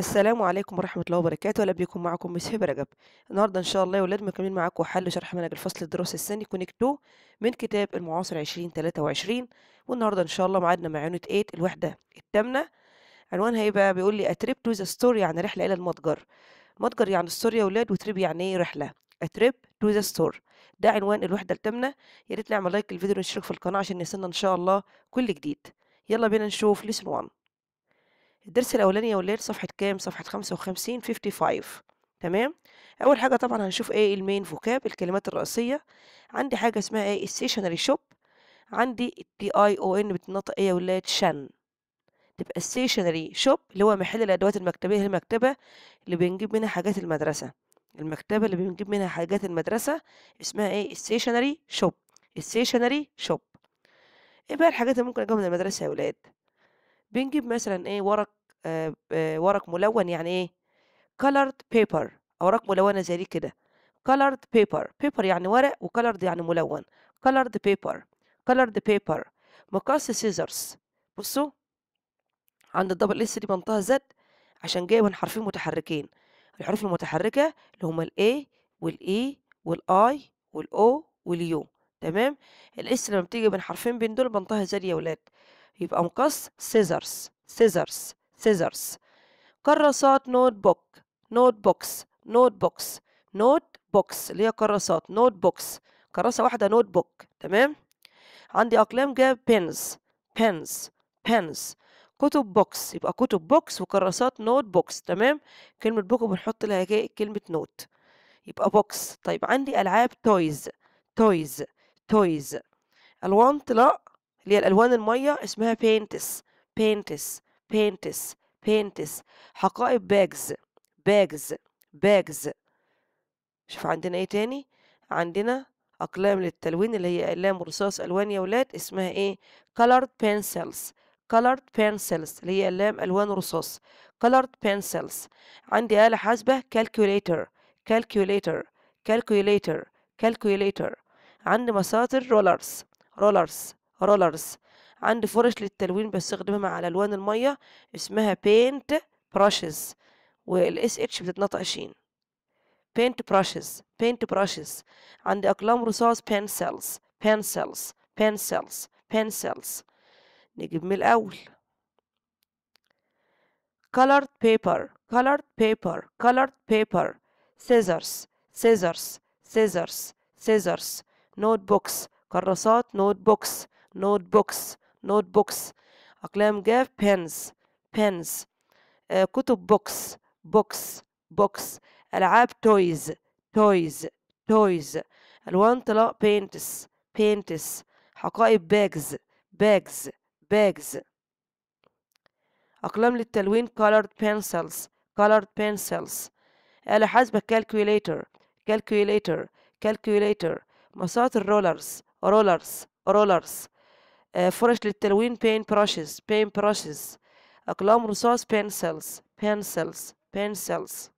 السلام عليكم ورحمة الله وبركاته أهلا بكم معكم مس هبة رجب النهاردة إن شاء الله يا ولاد مكملين معاكم حل شرح منهج الفصل الدراسي الثاني كونكت من كتاب المعاصر عشرين تلاتة وعشرين والنهاردة إن شاء الله معادنا مع يونت إيت الوحدة التامنة عنوان هيبقى إيه بيقول لي أتريب تو ذا ستوري يعني رحلة إلى المتجر متجر يعني ستوري يا ولاد وتريب يعني إيه رحلة أتريب تو ذا ستور ده عنوان الوحدة التامنة يا ريت نعمل لايك للفيديو ونشترك في القناة عشان يصلنا إن شاء الله كل جديد يلا بينا نشوف ليسن 1 الدرس الاولاني يا ولاد صفحه كام صفحه 55 55 تمام اول حاجه طبعا هنشوف ايه المين فوكاب الكلمات الرئيسيه عندي حاجه اسمها ايه الستيشنري شوب عندي تي اي او ان بتنطق ايه يا ولاد شن تبقى السيشنري شوب اللي هو محل الادوات المكتبيه المكتبه اللي بنجيب منها حاجات المدرسه المكتبه اللي بنجيب منها حاجات المدرسه اسمها ايه السيشنري شوب السيشنري شوب ايه بقى الحاجات اللي ممكن اجيبها من المدرسه يا ولاد بنجيب مثلا ايه ورق آه، آه، ورق ملون يعني ايه colored paper اوراق ملونه زي دي كده colored paper paper يعني ورق وcolored يعني ملون colored paper colored paper مقص scissors بصوا عند الدبل اس دي منطقه زد عشان جايه من حرفين متحركين الحروف المتحركه اللي هما الاي والاي e والاي والاو واليو تمام الاس لما بتيجي من حرفين بين دول بنطها زد يا ولاد يبقى مقص scissors scissors scissors كراسات نوت بوك نوت بوكس نوت بوكس نوت بوكس اللي هي كراسات نوت بوكس كراسة واحدة نوت بوك تمام عندي أقلام جاب pens pens pens كتب بوكس يبقى كتب بوكس وكراسات نوت بوكس تمام كلمة بوك بنحط لها كلمة نوت يبقى بوكس طيب عندي ألعاب تويز تويز تويز ألوان طلاء اللي هي الألوان المية اسمها بينتس بينتس paints paints حقائب bags bags bags شوف عندنا ايه تاني عندنا أقلام للتلوين اللي هي أقلام رصاص ألوان يا ولاد اسمها ايه colored pencils colored pencils اللي هي أقلام ألوان رصاص colored pencils عندي آلة حاسبة calculator calculator calculator calculator عندي مساطر rollers rollers rollers عندي فرش للتلوين بستخدمها مع الوان الميه اسمها بينت براشز والاس اتش بتتنطق شين بينت براشز بينت براشز عندي اقلام رصاص pencils pencils pencils بانسلز نجيب من الاول colored paper colored paper colored paper scissors scissors scissors scissors notebooks كراسات notebooks notebooks نوت بوكس أقلام جاف بينز بينز آه، كتب بوكس بوكس بوكس ألعاب تويز تويز تويز ألوان طلاء بينتس بينتس حقائب باجز باجز باجز أقلام للتلوين colored pencils colored pencils آلة حاسبة calculator calculator calculator مساط الرولرز رولرز رولرز آه، فرش للتلوين بين براشز بين براشز أقلام رصاص pencils pencils pencils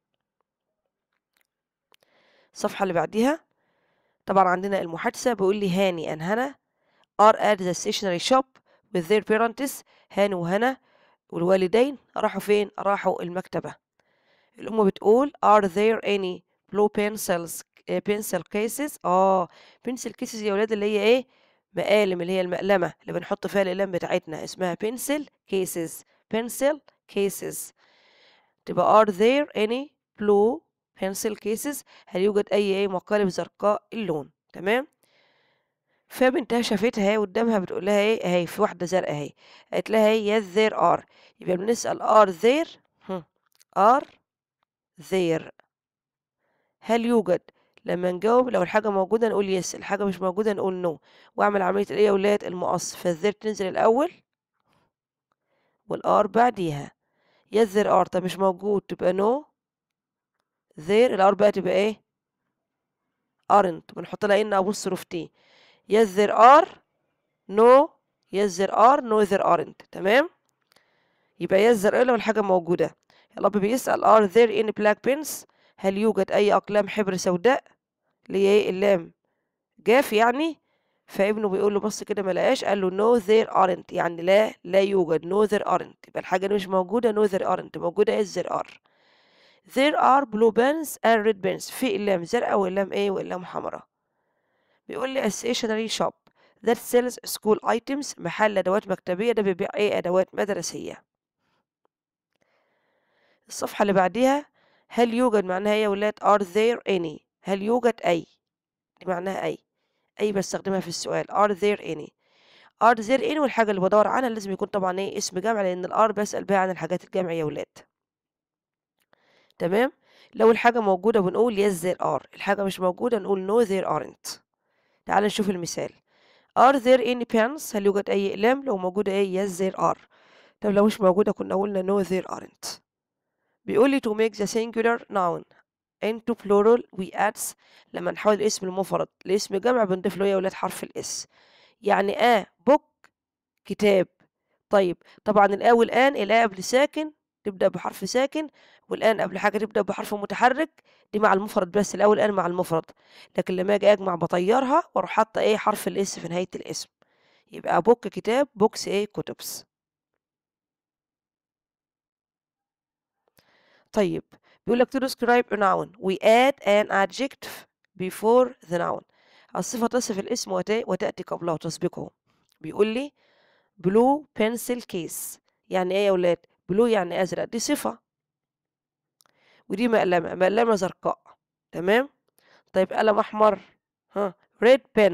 الصفحة اللي بعديها طبعا عندنا المحادثة بيقول لي هاني and هنا are at the stationery shop with their parents هاني وهنا والوالدين راحوا فين راحوا المكتبة الأم بتقول are there any blue pencils آه، pencil cases اه pencil cases يا ولاد اللي هي ايه مقالم اللي هي المقلمة اللي بنحط فيها الأقلام بتاعتنا اسمها pencil cases pencil cases تبقى are there any blue pencil cases هل يوجد أي أي مقالب زرقاء اللون تمام فبنتها شافتها هي قدامها بتقول لها ايه اهي في واحده زرقاء اهي قالت لها ايه yes there are يبقى بنسال are there are there هل يوجد لما نجاوب لو الحاجة موجودة نقول يس الحاجة مش موجودة نقول نو وأعمل عملية الإيه يا ولاد المقص فالذير تنزل الأول والآر بعديها يس ذير آر طب مش موجود تبقى نو ذير الآر بقى تبقى إيه أرنت بنحط لها إن أبوستروف تي يس ذير آر نو يس ذير آر نو ذير أرنت تمام يبقى يس ذير آر إيه لو الحاجة موجودة الأب بيسأل are there any black pins هل يوجد أي أقلام حبر سوداء اللي هي ايه اللام جاف يعني فابنه بيقول له بص كده ما لقاش قال له نو ذير ارنت يعني لا لا يوجد نو ذير ارنت يبقى الحاجه اللي مش موجوده نو ذير ارنت موجوده از ذير ار ذير ار بلو بيرنز اند ريد بيرنز في اللام زرقاء واللام ايه واللام حمراء بيقول لي اسيشنري شوب ذات سيلز سكول ايتمز محل ادوات مكتبيه ده بيبيع ايه ادوات مدرسيه الصفحه اللي بعديها هل يوجد معناها يا ولاد ار ذير اني هل يوجد أي دي معناها أي أي بستخدمها في السؤال are there any are there any والحاجة اللي بدور عنها لازم يكون طبعا ايه اسم جمع لأن الار بسأل بيها عن الحاجات الجامعية يا ولاد تمام لو الحاجة موجودة بنقول yes there are الحاجة مش موجودة نقول no there aren't تعال نشوف المثال are there any pens هل يوجد أي أقلام لو موجودة ايه yes there are طب لو مش موجودة كنا قلنا no there aren't بيقول لي to make the singular noun into plural we adds لما نحول الاسم المفرد لاسم جمع بنضيف له يا ولاد حرف الاس يعني اه بوك كتاب طيب طبعا الآ والآن الآ قبل ساكن تبدأ بحرف ساكن والآن قبل حاجة تبدأ بحرف متحرك دي مع المفرد بس الآ والآن مع المفرد لكن لما أجي أجمع بطيرها وأروح حاطة إيه حرف الإس في نهاية الاسم يبقى بوك كتاب بوكس إيه كتبس طيب بيقول لك to describe a noun we add an adjective before the noun الصفة تصف الاسم وتأتي قبله وتسبقه بيقول لي blue pencil case يعني ايه يا ولاد blue يعني ازرق دي صفة ودي مقلمة مقلمة زرقاء تمام طيب قلم احمر ها red pen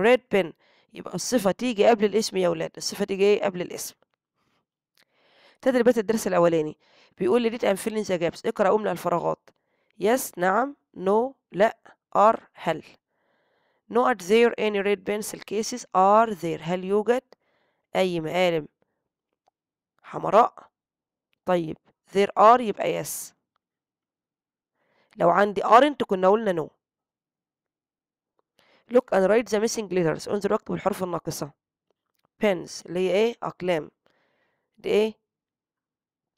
red pen يبقى الصفة تيجي قبل الاسم يا ولاد الصفة تيجي إيه؟ قبل الاسم تدريبات الدرس الاولاني بيقول لي ريد ام فيلينج ذا جابس اقرا املأ الفراغات يس نعم نو no, لا ار هل not there any red pencil cases are there هل يوجد أي مقالم حمراء طيب there are يبقى yes لو عندي aren't كنا قلنا no look and write the missing letters انظر واكتب الحروف الناقصة pens اللي هي ايه أقلام دي ايه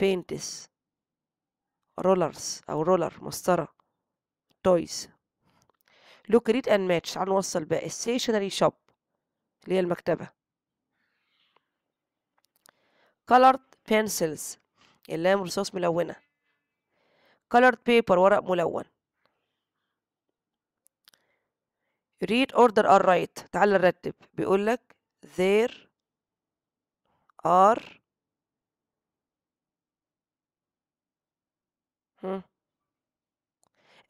paints رولرز أو رولر مسطرة toys look read and match تعالوا نوصل بقى stationery shop اللي هي المكتبة colored pencils اللام رصاص ملونة colored paper ورق ملون read order or write تعال نرتب بيقول لك there are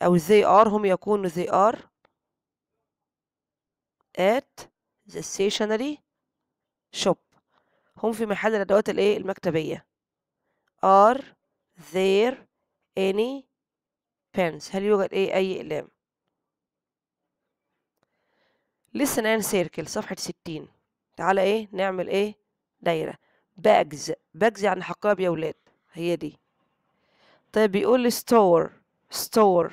أو they are هم يكونوا they are at the stationery shop هم في محل الأدوات الإيه المكتبية are there any pens هل يوجد إيه أي أقلام listen and circle صفحة ستين تعالى إيه نعمل إيه دايرة bags bags يعني حقاب يا ولاد هي دي طيب بيقول لي ستور ستور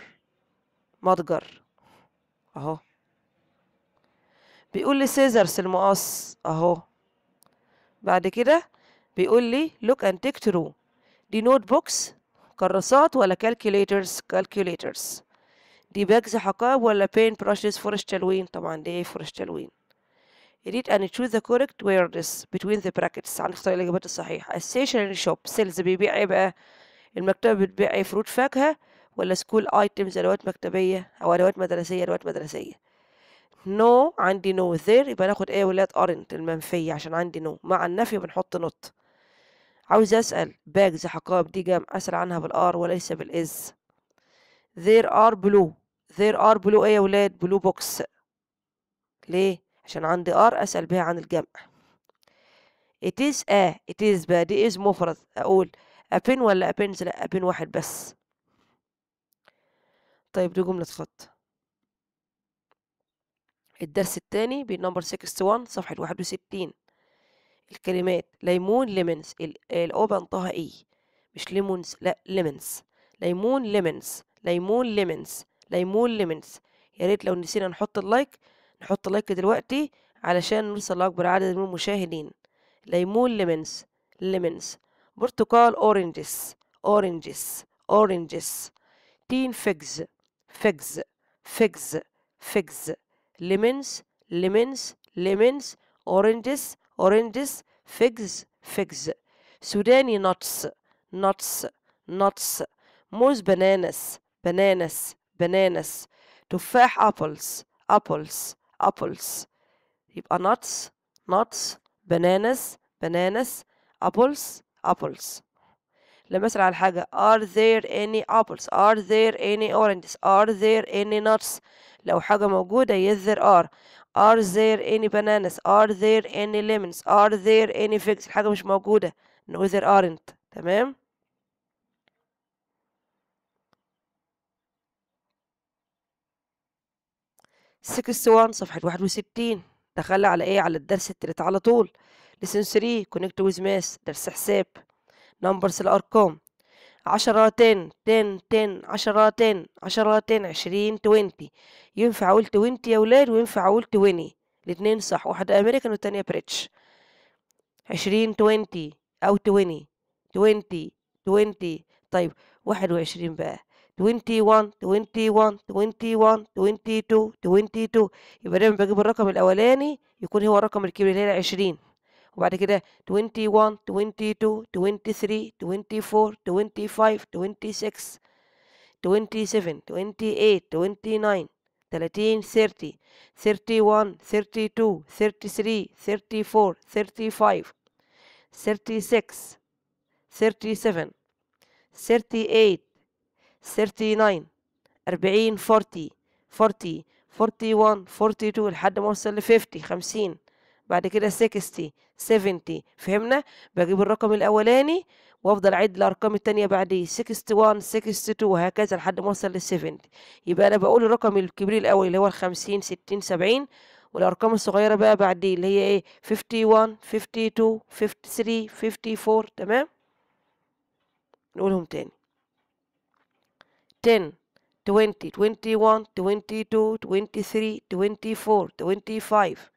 متجر اهو بيقول لي سيزرس المقص اهو بعد كده بيقول لي لوك اند تيك ترو دي نوت بوكس كراسات ولا كالكوليترز كالكوليترز دي باجز حقائب ولا بين براشز فرش تلوين طبعا دي ايه فرش تلوين read and choose the correct words between the brackets عن اختيار الإجابات الصحيحة السيشنري شوب سيلز بيبيع ايه بقى المكتبة بتبيع ايه فروت فاكهة ولا سكول ايتمز ادوات مكتبية او ادوات مدرسية ادوات مدرسية نو no, عندي نو no there يبقى ناخد ايه ولات ارنت المنفية عشان عندي نو no. مع النفي بنحط نوت عاوز اسأل باجز حقائب دي جام اسأل عنها بالار وليس بالاز there are blue there are blue ايه يا ولاد blue box ليه عشان عندي ار اسأل بيها عن الجمع it is a it is بقى دي is مفرد اقول أبين ولا أبينز لا أبين واحد بس طيب دي جملة خط الدرس الثاني بالنمبر 61 صفحة 61 الكلمات ليمون ليمونز الأو بنطها إيه مش ليمونز لا ليمونز ليمون ليمونز ليمون ليمونز ليمون ليمونز يا ريت لو نسينا نحط اللايك نحط لايك دلوقتي علشان نوصل لأكبر عدد من المشاهدين ليمون ليمونز ليمونز برتقال oranges oranges oranges teen figs figs figs figs lemons lemons lemons oranges oranges figs figs Sudani nuts nuts nuts موز bananas bananas bananas تفاح apples apples apples يبقى nuts nuts bananas bananas apples apples لما اسال على حاجه are there any apples are there any oranges are there any nuts لو حاجه موجوده yes there are are there any bananas are there any lemons are there any figs الحاجه مش موجوده no there aren't تمام سكس وان صفحة واحد وستين دخلنا على ايه على الدرس التالت على طول لسن 3 كونكت ويز ماس درس حساب نمبرز الأرقام عشراتين تن تن عشراتين عشراتين عشرين توينتي ينفع أقول توينتي يا ولاد وينفع أقول تويني الاتنين صح واحدة أمريكان والتانية بريتش عشرين توينتي أو تويني توينتي توينتي طيب واحد وعشرين بقى توينتي توينتي توينتي وان توينتي تو توينتي تو يبقى دايما بجيب الرقم الاولاني يكون هو الرقم الكبير اللي هي عشرين وبعد كده 21 22 23 24 25 26 27 28 29 30 30 31 32 33 34 35 36 37 38 39 40 40 40 41 42 لحد ما وصل ل 50 بعد كده 60 70 فهمنا بجيب الرقم الاولاني وافضل اعد الارقام الثانيه بعديه 61 62 وهكذا لحد ما اوصل لل 70 يبقى انا بقول الرقم الكبير الاول اللي هو ال 50 60 70 والارقام الصغيره بقى بعديه اللي هي ايه 51 52 53 54 تمام نقولهم تاني 10 20 21 22 23 24 25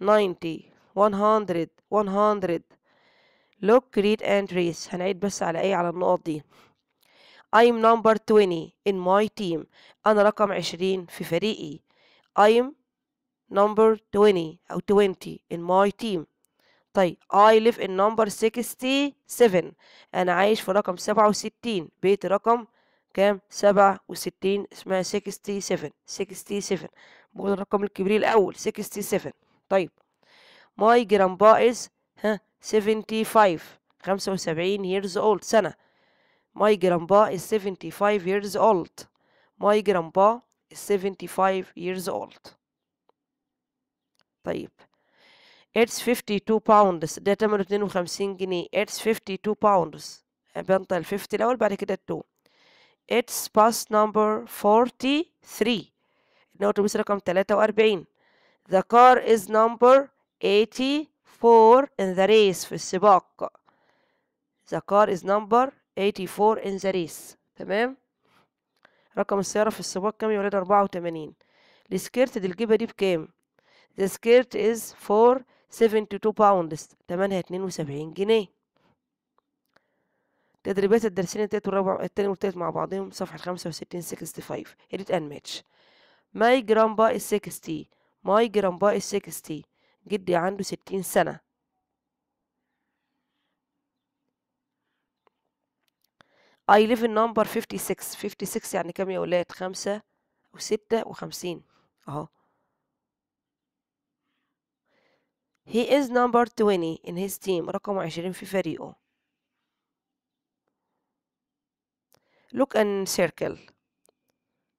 90 100 100 look read and trace هنعيد بس على ايه على النقط دي I'm number 20 in my team أنا رقم 20 في فريقي I'm number 20 أو 20 in my team طيب I live in number 67 أنا عايش في رقم 67 بيت رقم كام 67 اسمها 67 67 بقول الرقم الكبير الأول 67 طيب my grandpa is ها 75 75 years old سنة my grandpa is 75 years old my grandpa is 75 years old طيب it's 52 pounds ده تمنه 52 جنيه it's 52 pounds بنطق 50 الأول بعد كده 2 it's bus number 43 اللي هو اتوبيس رقم 43 The car is number 84 in the race في السباق The car is number 84 in the race تمام رقم السيارة في السباق كام يا ولاد 84 السكيرت دي الجيبة دي بكام The skirt is for 72 pounds تمنها 72 جنيه تدريبات الدرسين التالت والرابع التاني والتالت مع بعضهم صفحة 65 65 edit and match my grandpa is 60 ماي جرامبا is 60 جدي عنده ستين سنة I live in number 56 56 يعني كم يا ولاد خمسة وستة وخمسين اهو He is number 20 in his team رقم عشرين في فريقه Look and circle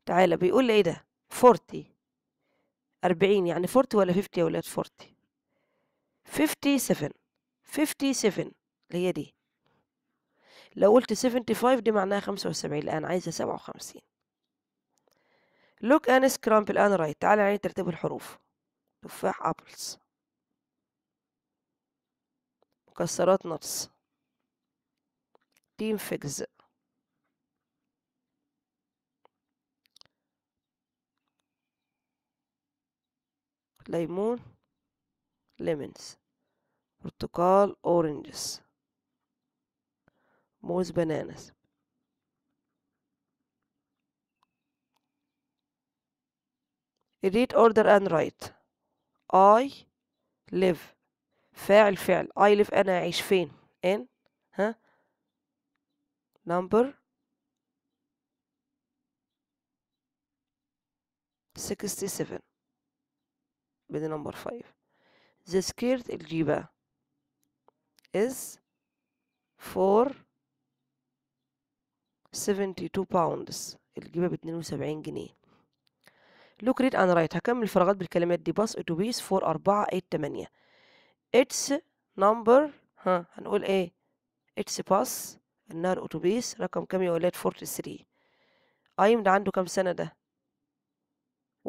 تعالى بيقول لي ايه ده 40 40 يعني 40 ولا 50 يا ولاد 40 57 57 اللي هي دي لو قلت 75 دي معناها 75 الآن عايزة 57 لوك أن سكرامب الآن رايت تعالى على ترتيب الحروف تفاح أبلز مكسرات نتس تيم فيجز ليمون lemons برتقال oranges موز bananas read order and write I live فاعل فعل I live أنا أعيش فين in ها number 67 بدي نمبر 5 the skirt الجيبة is 472 72 pounds الجيبة ب 72 جنيه look read and write هكمل الفراغات بالكلمات دي باص اتوبيس 4 4 8 8 its number ها هنقول ايه its باص النار اتوبيس رقم كام يا ولاد 43 ده عنده كام سنة ده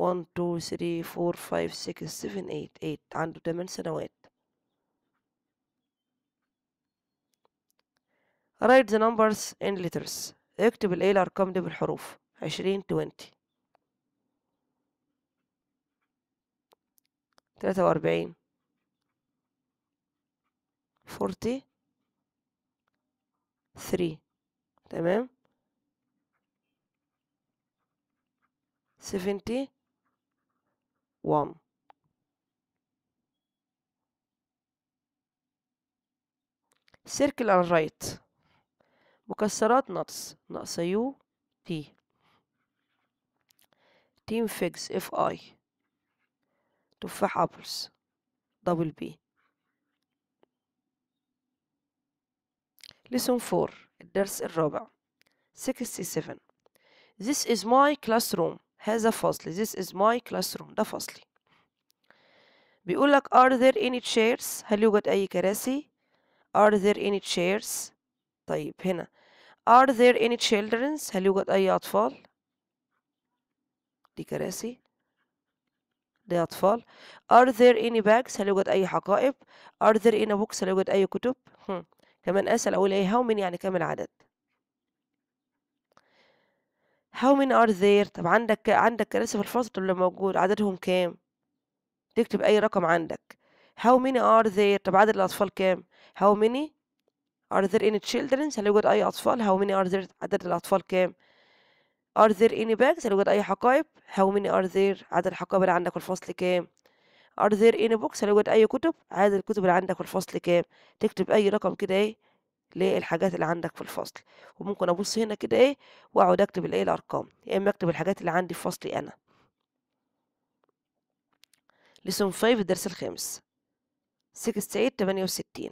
1 2 3 4 5 6 7 8 8 عنده 8 سنوات write the numbers in letters اكتب الايه الارقام دي بالحروف 20 20 43 40 3 تمام 70 1 سيركل على الرايت مكسرات ناقص ناقص يو تي تيم فيجز اف اي تفاح ابلز دبل بي lesson 4 الدرس الرابع 67 This is my classroom هذا فصلي this is my classroom ده فصلي بيقول لك are there any chairs هل يوجد أي كراسي are there any chairs طيب هنا are there any children هل يوجد أي أطفال دي كراسي دي أطفال are there any bags هل يوجد أي حقائب are there any books هل يوجد أي كتب هم. كمان أسأل أقول إيه how many يعني كم العدد how many are there طب عندك عندك كراسي في الفصل طب اللي موجود عددهم كام تكتب اي رقم عندك how many are there طب عدد الاطفال كام how many are there any children هل يوجد اي اطفال how many are there عدد الاطفال كام are there any bags هل يوجد اي حقائب how many are there عدد الحقائب اللي عندك في الفصل كام are there any books هل يوجد اي كتب عدد الكتب اللي عندك في الفصل كام تكتب اي رقم كده ايه للحاجات اللي عندك في الفصل وممكن ابص هنا كده ايه واقعد اكتب الايه الارقام يا اما اكتب الحاجات اللي عندي في فصلي انا لسون 5 الدرس الخامس 68 68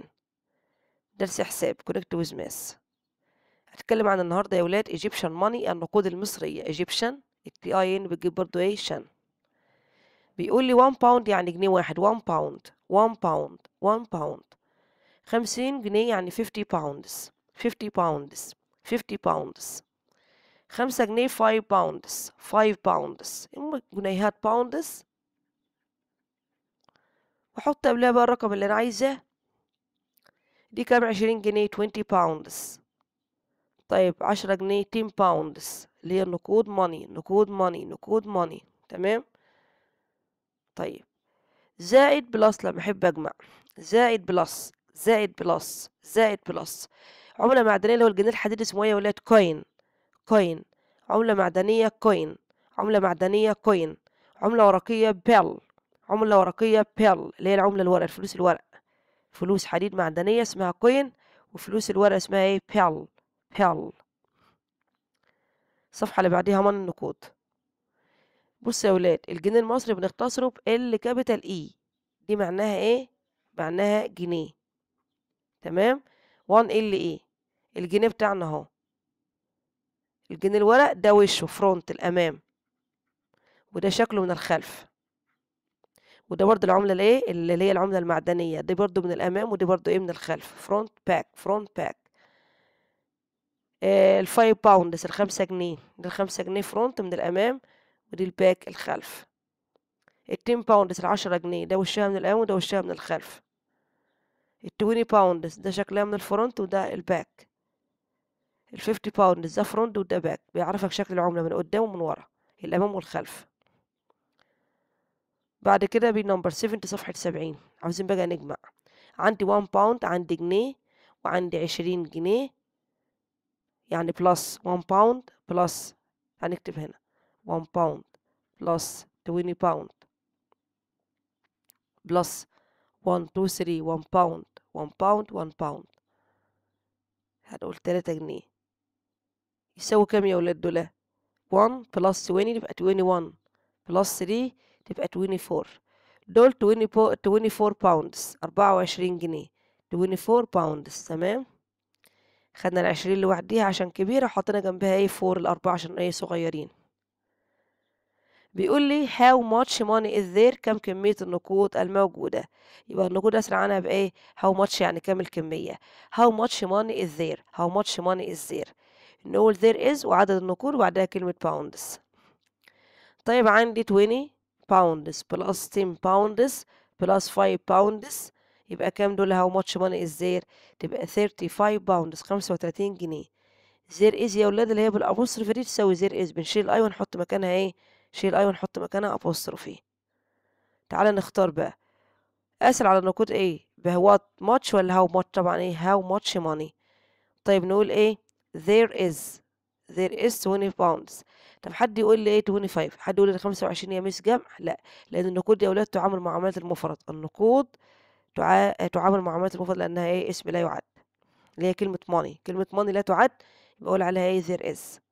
درس حساب كونكت ويز ماس هتكلم عن النهارده يا اولاد ايجيبشن ماني النقود المصريه ايجيبشن التي اي ان بتجيب برضو ايه شن بيقول لي 1 باوند يعني جنيه واحد 1 باوند 1 باوند 1 باوند خمسين جنيه يعني 50 باوندز 50 باوندز 50 باوندز خمسة جنيه 5 باوندز 5 باوندز هم جنيهات باوندز وحط قبلها بقى الرقم اللي انا عايزاه دي كام عشرين جنيه 20 باوندز طيب عشرة جنيه 10 باوندز اللي هي نقود ماني نقود ماني نقود ماني تمام طيب زائد بلس لما احب اجمع زائد بلس زائد بلس زائد بلس عملة معدنية اللي هو الجنيه الحديدي اسمه ايه يا ولاد كوين كوين عملة معدنية كوين عملة معدنية كوين عملة ورقية بيل عملة ورقية بيل اللي هي العملة الورق الفلوس الورق فلوس حديد معدنية اسمها كوين وفلوس الورق اسمها ايه بيل بيل الصفحة اللي بعديها من النقود بص يا ولاد الجنيه المصري بنختصره ب ال كابيتال اي دي معناها ايه معناها جنيه تمام 1 إيه ال ايه الجنيه بتاعنا اهو الجنيه الورق ده وشه فرونت الامام وده شكله من الخلف وده برضو العمله الايه اللي هي العمله المعدنيه دي برضو من الامام ودي برضو ايه من الخلف فرونت باك فرونت باك آه الفايف باوندز الخمسة جنيه دي الخمسة جنيه فرونت من الأمام ودي الباك الخلف التين باوندز العشرة جنيه ده وشها من الأمام وده وشها من الخلف التويني باوندز ده شكلها من الفرونت وده الباك الفيفتي باوندز ده فرونت وده باك بيعرفك شكل العملة من قدام ومن ورا الأمام والخلف بعد كده بي نمبر سيفنتي صفحة سبعين عاوزين بقى نجمع عندي وان باوند عندي جنيه وعندي عشرين جنيه يعني بلس وان باوند بلس هنكتب هنا وان باوند بلس تويني باوند بلس وان تو ثري وان باوند 1 باوند 1 باوند هنقول 3 جنيه يساوي كام يا ولاد دول 1 بلس 20 يبقى 21 بلس 3 تبقى 24 دول 24 باوندز 24 جنيه 24 باوندز تمام خدنا العشرين لوحديها عشان كبيرة حطينا جنبها ايه فور الأربعة عشان ايه صغيرين بيقول لي how much money is there كم كمية النقود الموجودة يبقى النقود أسرع عنها بإيه how much يعني كم الكمية how much money is there how much money is there نقول there is وعدد النقود وبعدها كلمة pounds طيب عندي 20 pounds plus 10 pounds plus 5 pounds يبقى كم دول how much money is there تبقى 35 pounds 35 جنيه there is يا ولاد اللي هي بالابوستروف دي تساوي there is بنشيل الاي ونحط مكانها ايه شيل اي ونحط مكانها ابوستروفي تعالى نختار بقى اسال على النقود ايه بهوات ماتش ولا هاو ماتش طبعا ايه هاو ماتش ماني طيب نقول ايه there is there is 20 pounds طب حد يقول لي ايه 25 حد يقول لي 25 يا ميس جمع لا لان النقود يا اولاد تعامل معاملات المفرد النقود تع... تعامل معاملات المفرد لانها ايه اسم لا يعد اللي هي كلمة money كلمة money لا تعد اقول عليها ايه there is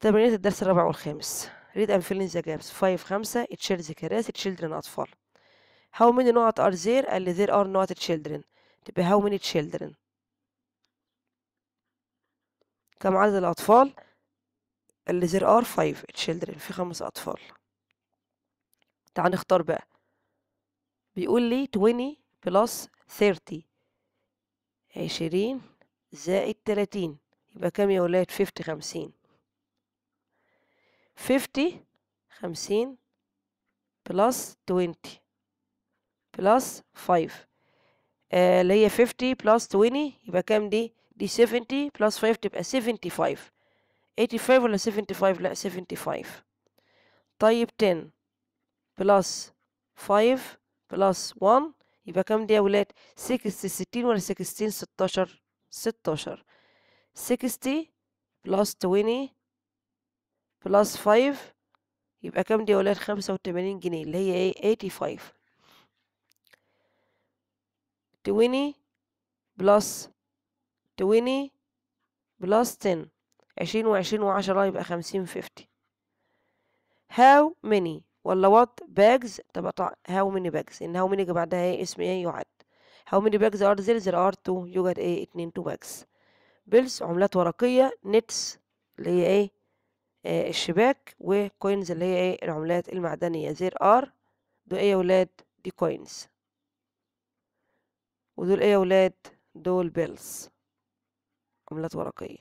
تمرينات الدرس الرابع والخامس read and fill in the gaps 5 5 تشيلز كراسي تشيلدرن أطفال how many not are there and there are not children تبقى how many children كم عدد الأطفال اللي there are 5 children في خمس أطفال تعال نختار بقى بيقول لي 20 plus 30 20 زائد 30 يبقى كام يا ولاد 50 50 50 50 بلس 20 بلس 5 آه اللي هي 50 بلس 20 يبقى كام دي دي 70 بلس 5 تبقى 75 85 ولا 75 لا 75 طيب 10 بلس 5 بلس 1 يبقى كام دي يا ولاد 60 60 ولا 60 16 16 60 بلس 20 بلس فايف يبقى كام دي يا ولاد خمسة وتمانين جنيه اللي هي ايه ايتي فايف تويني بلس تويني بلس تن عشرين وعشرين وعشرة يبقى خمسين فيفتي هاو ميني ولا وات باجز طب هاو ميني باجز ان هاو ميني ماني بعدها ايه اسم ايه يعد هاو ميني باجز ار زير زير ار تو يوجد ايه اتنين تو باجز بيلز عملات ورقية نتس اللي هي ايه آه، الشباك وكوينز اللي هي ايه العملات المعدنية زير ار دول ايه يا ولاد دي كوينز ودول ايه يا ولاد دول بيلز عملات ورقية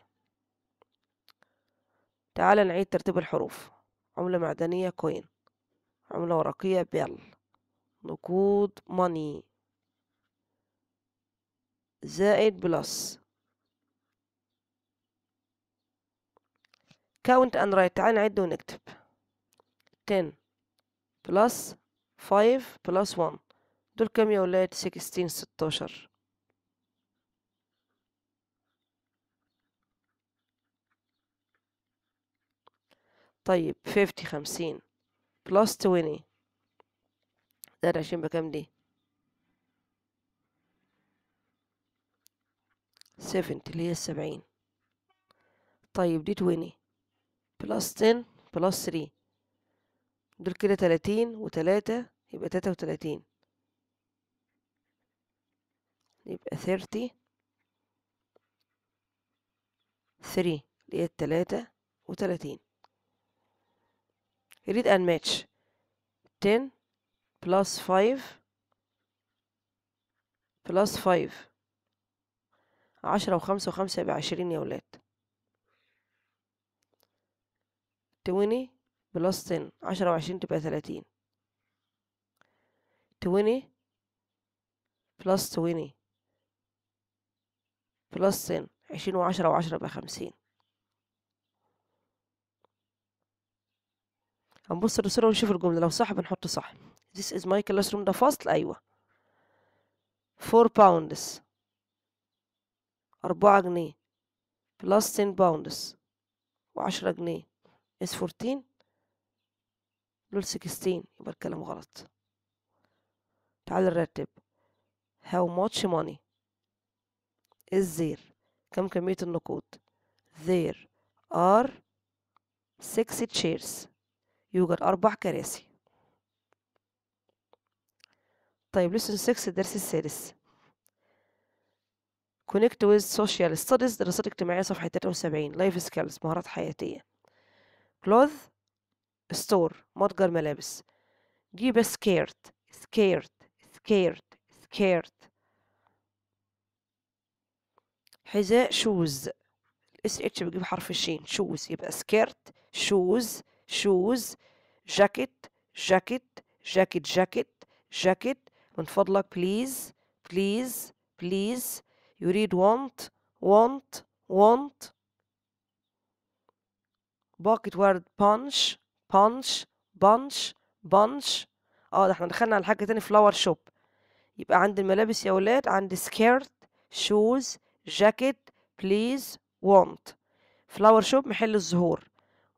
تعال نعيد ترتيب الحروف عملة معدنية كوين عملة ورقية بيل نقود ماني زائد بلس كاونت اند رايت تعال نعد ونكتب 10 بلس 5 بلس 1 دول كم يا ولاد 16 16 طيب 50 50 بلس 20 زائد 20 بكم دي 70 اللي هي 70 طيب دي 20 بلس 10 بلس 3 دول كده تلاتين وتلاتة يبقى تلاتة وتلاتين يبقى ثيرتي ثري اللي هي التلاتة وتلاتين read and match 10 plus 5 plus 5 عشرة وخمسة وخمسة يبقى عشرين يا ولاد 20 بلس 10 عشرة وعشرين تبقى تلاتين 20 بلس 20 بلس 10 عشرين وعشرة وعشرة بقى خمسين هنبص للصورة ونشوف الجملة لو صح بنحط صح This is my classroom ده فاصل أيوة فور باوندز أربعة جنيه بلس 10 باوندز وعشرة جنيه اس 14 لول 16 يبقى الكلام غلط تعال نرتب how much money is there كم كمية النقود there are six chairs يوجد أربع كراسي طيب lesson 6 الدرس السادس connect with social studies دراسات اجتماعية صفحة 73 life skills مهارات حياتية كلوث ستور متجر ملابس جيب سكيرت سكيرت سكيرت سكيرت حذاء شوز الاس اتش بجيب حرف الشين شوز يبقى سكيرت شوز شوز جاكيت جاكيت جاكيت جاكيت جاكيت من فضلك بليز بليز بليز يريد want want want ورد بانش بانش بانش بانش اه ده احنا دخلنا على حاجة تاني فلاور شوب يبقى عندي الملابس يا ولاد عندي سكيرت شوز جاكيت بليز وونت فلاور شوب محل الزهور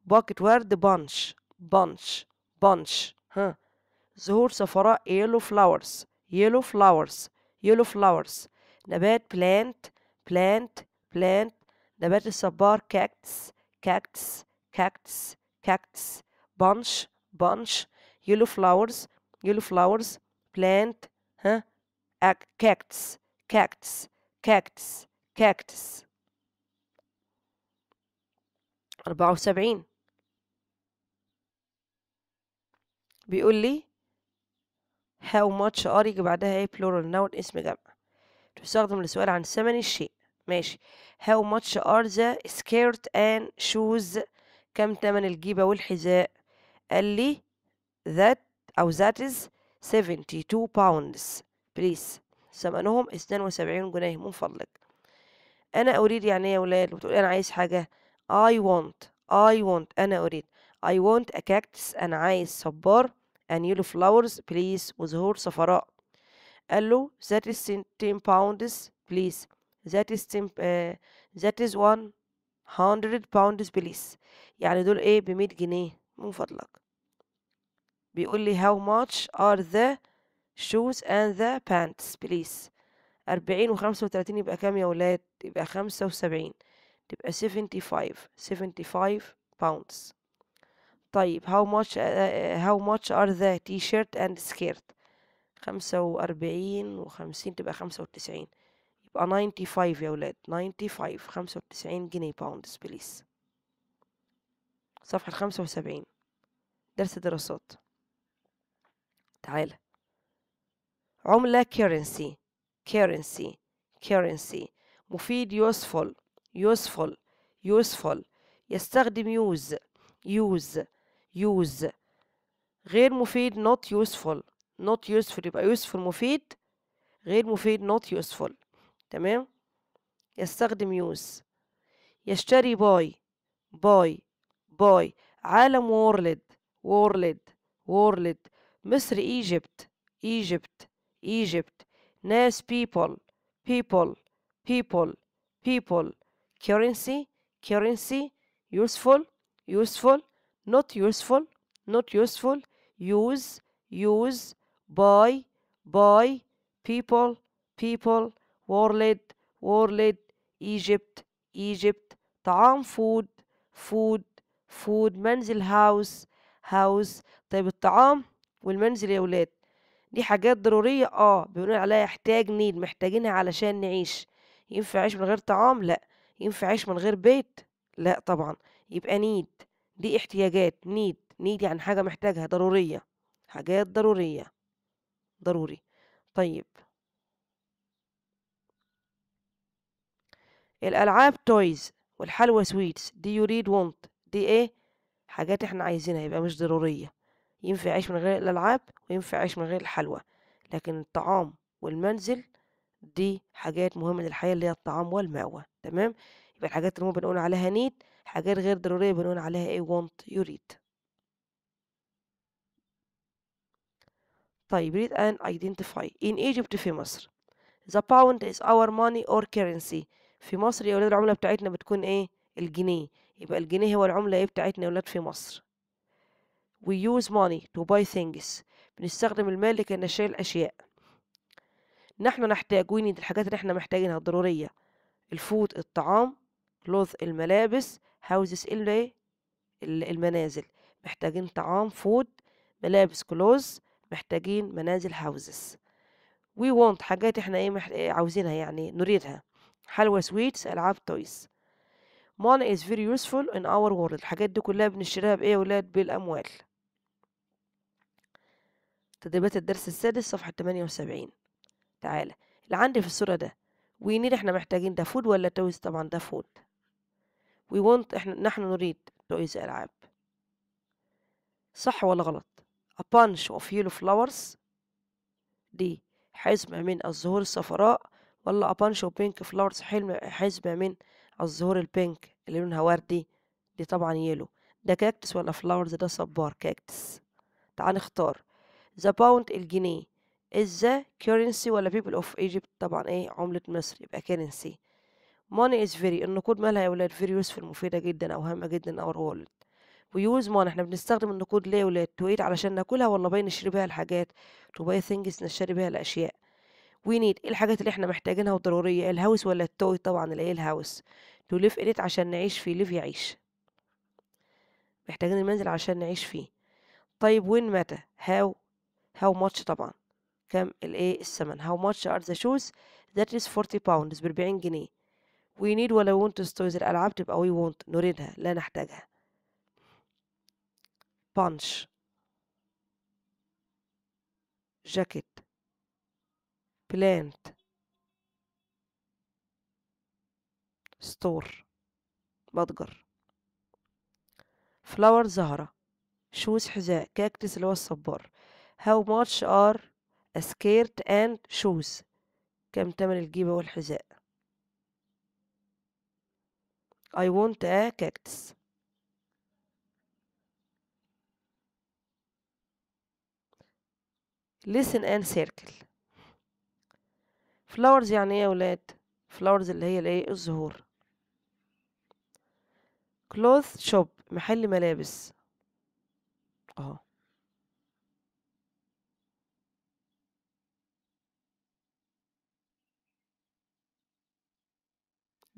باكت ورد بانش بانش بانش ها زهور صفراء يلو فلاورز يلو فلاورز يلو فلاورز نبات بلانت بلانت بلانت نبات الصبار كاكتس كاكتس cactus cactus bunch bunch yellow flowers yellow flowers plant ها cactus cactus cactus cactus 74 بيقول لي how much are يجي بعدها ايه plural noun اسم جمع تستخدم لسؤال عن ثمن الشيء ماشي how much are the skirt and shoes كم تمن الجيبة والحذاء قال لي that أو that is 72 pounds please ثمنهم 72 جنيه من فضلك أنا أريد يعني إيه يا ولاد بتقول أنا عايز حاجة I want I want أنا أريد I want a cactus أنا عايز صبار and yellow flowers please وزهور صفراء قال له that is 10 pounds please that is 10 uh, آه، that is 1 100 باوندز بليس يعني دول ايه بمية جنيه من فضلك بيقول لي how much are the shoes and the pants please أربعين وخمسة وتلاتين يبقى كام يا ولاد يبقى خمسة وسبعين تبقى 75 75 باوندز طيب how much uh, how much are the t-shirt and skirt خمسة وأربعين وخمسين تبقى خمسة وتسعين يبقى 95 يا ولاد 95 95 جنيه باوندز بليز صفحة 75 درس دراسات تعالى عملة currency currency currency مفيد useful useful useful يستخدم use use use غير مفيد not useful not useful يبقى useful مفيد غير مفيد not useful تمام يستخدم يوز يشتري boy boy باي عالم وورلد وورلد وورلد مصر Egypt Egypt Egypt ناس people people people people currency currency useful useful not useful not useful use use buy buy people people وورلد وورلد إيجيبت إيجيبت طعام فود فود فود منزل هاوس هاوس طيب الطعام والمنزل يا ولاد دي حاجات ضرورية اه بيقولون عليها احتاج نيد محتاجينها علشان نعيش ينفع عيش من غير طعام لا ينفع عيش من غير بيت لا طبعا يبقى نيد دي احتياجات نيد نيد يعني حاجة محتاجها ضرورية حاجات ضرورية ضروري طيب الألعاب تويز والحلوى سويتس دي يريد وونت دي ايه حاجات احنا عايزينها يبقى مش ضرورية ينفع عيش من غير الألعاب وينفع عيش من غير الحلوى لكن الطعام والمنزل دي حاجات مهمة للحياة اللي هي الطعام والمأوى تمام يبقى الحاجات اللي هم بنقول عليها نيد حاجات غير ضرورية بنقول عليها ايه وونت يريد طيب read and identify in Egypt في مصر the pound is our money or currency في مصر يا ولاد العملة بتاعتنا بتكون ايه الجنيه يبقى الجنيه هو العملة ايه بتاعتنا يا ولاد في مصر we use money to buy things بنستخدم المال لكي نشتري الأشياء نحن نحتاج وين الحاجات اللي احنا محتاجينها الضرورية الفود الطعام لوز الملابس هاوزز إيه؟ المنازل محتاجين طعام فود ملابس كلوز محتاجين منازل هاوزز وي وونت حاجات احنا ايه عاوزينها يعني نريدها حلوى سويتس ألعاب تويس مون is very useful in our world الحاجات دي كلها بنشتريها بإيه يا ولاد بالأموال تدريبات الدرس السادس صفحة 78 تعالى اللي عندي في الصورة ده نيد احنا محتاجين ده فود ولا تويز طبعا ده فود وي want احنا نحن نريد تويز ألعاب صح ولا غلط a bunch of yellow flowers دي حزمة من الزهور الصفراء ولا أبانش وبينك فلاورز حزمة من الزهور البينك اللي لونها وردي دي طبعا يلو ده كاكتس ولا فلاورز ده صبار كاكتس تعال نختار ذا باوند الجنيه ازا the ولا بيبل اوف ايجيبت طبعا ايه عملة مصر يبقى كيرنسي money is very النقود مالها يا ولاد very useful مفيدة جدا أو هامة جدا our wallet we use money احنا بنستخدم النقود ليه يا ولاد to eat علشان ناكلها ولا بين نشتري بيها الحاجات to buy things نشتري بيها الأشياء وي نيد ايه الحاجات اللي احنا محتاجينها وضرورية الهاوس ولا التوي طبعا اللي هي الهاوس تو ليف ان عشان نعيش فيه ليف يعيش محتاجين المنزل عشان نعيش فيه طيب وين متى هاو هاو ماتش طبعا كم الايه الثمن هاو ماتش ار ذا شوز ذات از 40 باوندز ب 40 جنيه وي نيد ولا وونت ستويز الالعاب تبقى وي وونت نريدها لا نحتاجها بانش جاكيت بلانت ستور متجر فلاور زهرة شوز حذاء كاكتس اللي هو الصبار هاو ماتش ار skirt اند شوز كم تمن الجيبة والحذاء I want a cactus listen and circle فلاورز يعني ايه يا ولاد فلاورز اللي هي الايه الزهور كلوث شوب محل ملابس اهو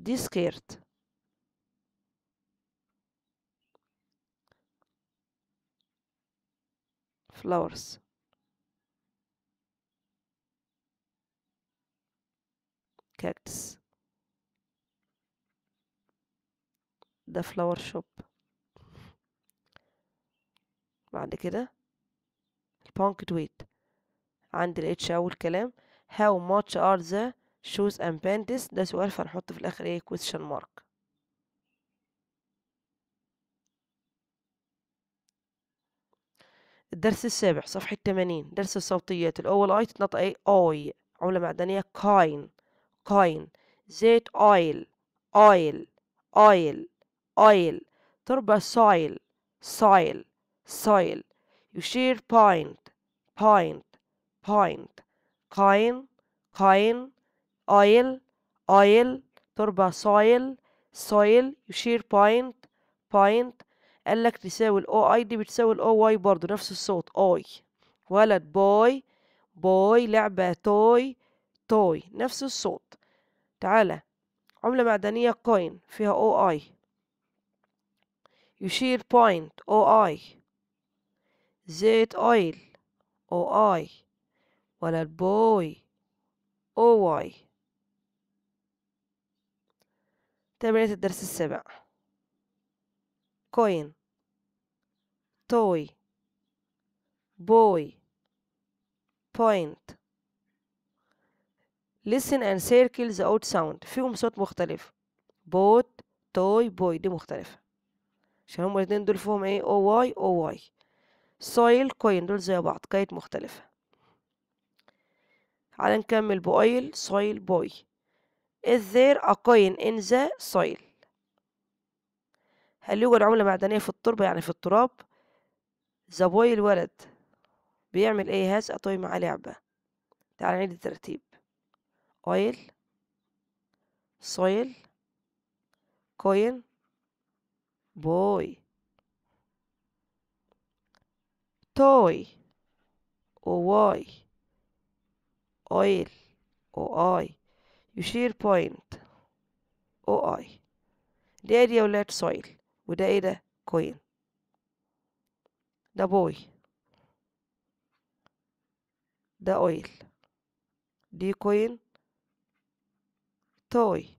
دي سكيرت فلاورز كاكتس ده flower shop بعد كده البانكت تويت عند ال h اول كلام how much are the shoes and pants ده سؤال فهنحط في الاخر ايه question mark الدرس السابع صفحة 80 درس الصوتيات الأول آي تتنطق إيه آي عملة معدنية كاين كاين زيت اويل اويل اويل اويل تربة سايل سايل سايل يشير باينت باينت باينت كاين كاين اويل اويل تربة سايل سايل يشير باينت باينت قال لك تساوي الاو اي دي بتساوي الاو واي برضه نفس الصوت اي ولد بوي بوي لعبة توي توي نفس الصوت تعالى عملة معدنية كوين فيها او اي يشير بوينت او اي زيت اويل او اي ولا البوي او واي تمرينة الدرس السابع كوين توي بوي بوينت listen and circle the out sound فيهم صوت مختلف بوت toy boy دي مختلفة عشان هما الاتنين دول فيهم ايه او واي او واي soil coin دول زي بعض كايت مختلفة على نكمل بويل soil boy is there a coin in the soil هل يوجد عملة معدنية في التربة يعني في التراب the boy الولد بيعمل ايه هاز اطوي مع لعبة تعال نعيد الترتيب oil soil coin boy toy oy oil oy يشير point oy دي ايه دي يا ولاد soil وده ايه ده coin ده boy ده oil دي coin توي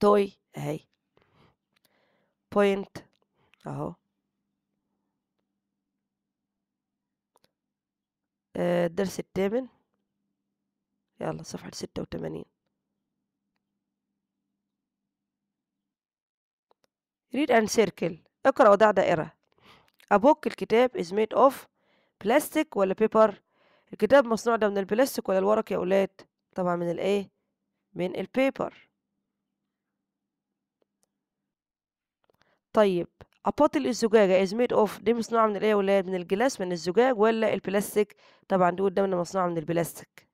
توي اهي بوينت اهو الدرس الثامن يلا صفحة ستة وثمانين read and circle اقرأ وضع دائرة a book الكتاب is made of plastic ولا paper الكتاب مصنوع ده من البلاستيك ولا الورق يا أولاد طبعا من الايه من البيبر طيب أباطل الزجاجة is made of دي مصنوعة من الايه ولا من الجلاس من الزجاج ولا البلاستيك طبعا دي قدامنا مصنوعة من البلاستيك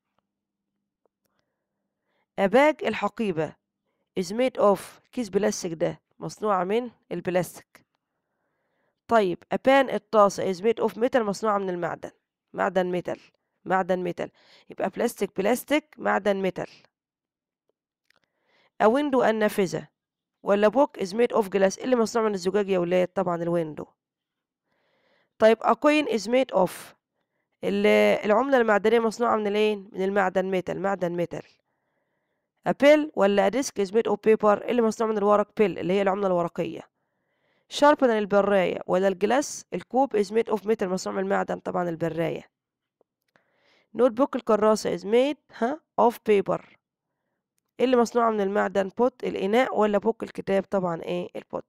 أباج الحقيبة is made of كيس بلاستيك ده مصنوعة من البلاستيك طيب أبان الطاسة is made of metal مصنوعة من المعدن معدن ميتال معدن ميتال يبقى بلاستيك بلاستيك معدن ميتال A window النافذة ولا book is made of glass اللي مصنوع من الزجاج يا ولاد طبعا الويندو طيب a coin is made of العملة المعدنية مصنوعة من الايه؟ من المعدن ميتال معدن ميتال a pill ولا a disk is made of paper اللي مصنوع من الورق pill اللي هي العملة الورقية شاربنر البراية ولا الجلاس الكوب is made of metal مصنوع من المعدن طبعا البراية نوت بوك الكراسة is made ها of paper اللي مصنوعة من المعدن بوت الإناء ولا بوك الكتاب طبعا إيه البوت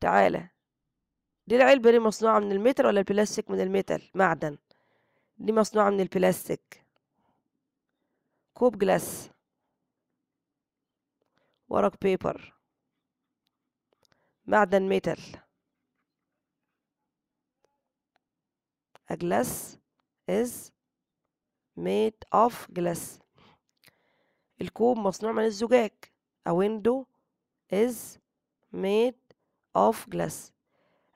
تعالى دي العلبة دي مصنوعة من المتر ولا البلاستيك من المتل معدن دي مصنوعة من البلاستيك كوب جلاس ورق بيبر معدن ميتال a glass is made of glass الكوب مصنوع من الزجاج a window is made of glass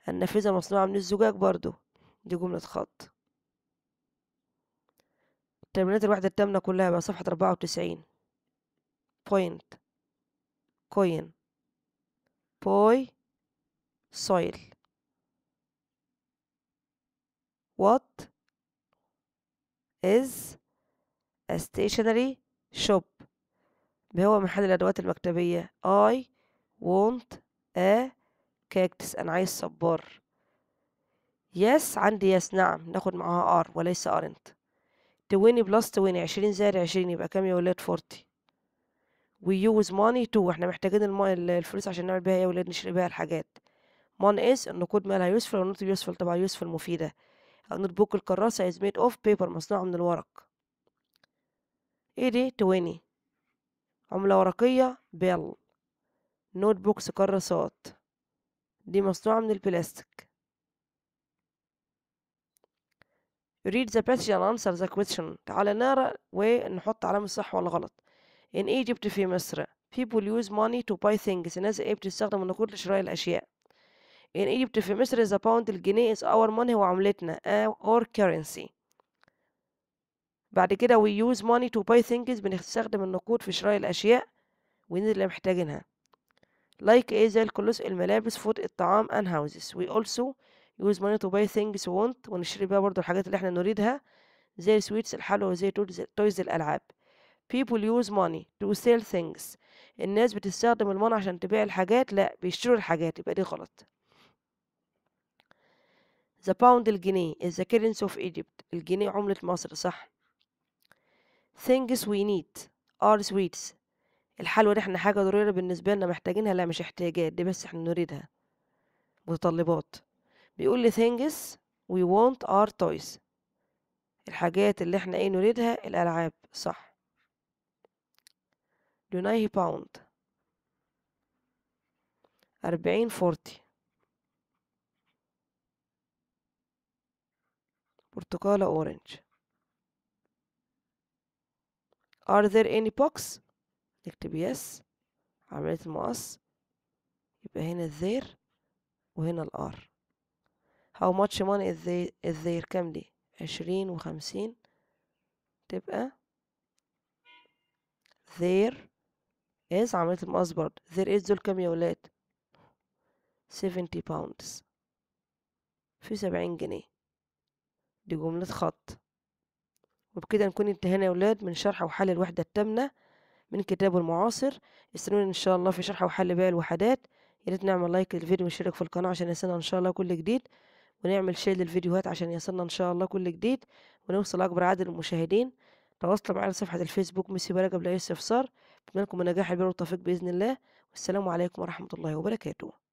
النافذة مصنوعة من الزجاج برضو دي جملة خط ترمينات الوحدة التامنة كلها بقى صفحة أربعة وتسعين point coin boy soil what is a stationery shop هو محل الأدوات المكتبية I want a cactus أنا عايز صبار yes عندي yes نعم ناخد معاها R وليس aren't 20 بلس 20 عشرين زائد عشرين يبقى كام يا ولاد 40 we use money to احنا محتاجين الفلوس عشان نعمل بيها ايه يا ولاد نشتري بيها الحاجات money is النقود مالها useful والنقود useful طبعا useful مفيدة نوت بوك الكراسة is made of paper مصنوعة من الورق ايه دي تويني عملة ورقية بيل نوت بوكس كراسات دي مصنوعة من البلاستيك read the passage and answer the question تعالى نقرا ونحط علامة صح ولا غلط in Egypt في مصر people use money to buy things الناس ايه بتستخدم النقود لشراء الأشياء in Egypt في مصر the pound الجنيه is our money هو عملتنا آه، our currency بعد كده we use money to buy things بنستخدم النقود في شراء الأشياء ونزل اللي محتاجينها like ايه زي الكلوس الملابس food الطعام and houses we also use money to buy things we want ونشتري بيها برضو الحاجات اللي احنا نريدها زي السويتس الحلوة وزي تويز الألعاب people use money to sell things الناس بتستخدم المال عشان تبيع الحاجات لا بيشتروا الحاجات يبقى دي غلط The pound الجنيه is the currency of Egypt الجنيه عملة مصر صح Things we need are sweets الحلوى دي احنا حاجة ضرورية بالنسبة لنا محتاجينها لا مش احتياجات دي بس احنا نريدها متطلبات بيقول لي things we want are toys الحاجات اللي احنا ايه نريدها الألعاب صح جنيه باوند أربعين فورتي برتقالة orange are there any box نكتب yes عملية المقص يبقى هنا there وهنا الار how much money is there, is there كام دي عشرين وخمسين تبقى there is عملية المقص برضه there is دول كم يا ولاد 70 pounds في سبعين جنيه لجملة خط وبكده نكون انتهينا يا ولاد من شرح وحل الوحدة التامنة من كتاب المعاصر استنونا ان شاء الله في شرح وحل باقي الوحدات يا ريت نعمل لايك للفيديو ونشترك في القناة عشان يصلنا ان شاء الله كل جديد ونعمل شير للفيديوهات عشان يصلنا ان شاء الله كل جديد ونوصل اكبر عدد من المشاهدين تواصلوا معايا على صفحة الفيسبوك ميسي بركة بلا أي استفسار أتمنى لكم النجاح البر والتوفيق بإذن الله والسلام عليكم ورحمة الله وبركاته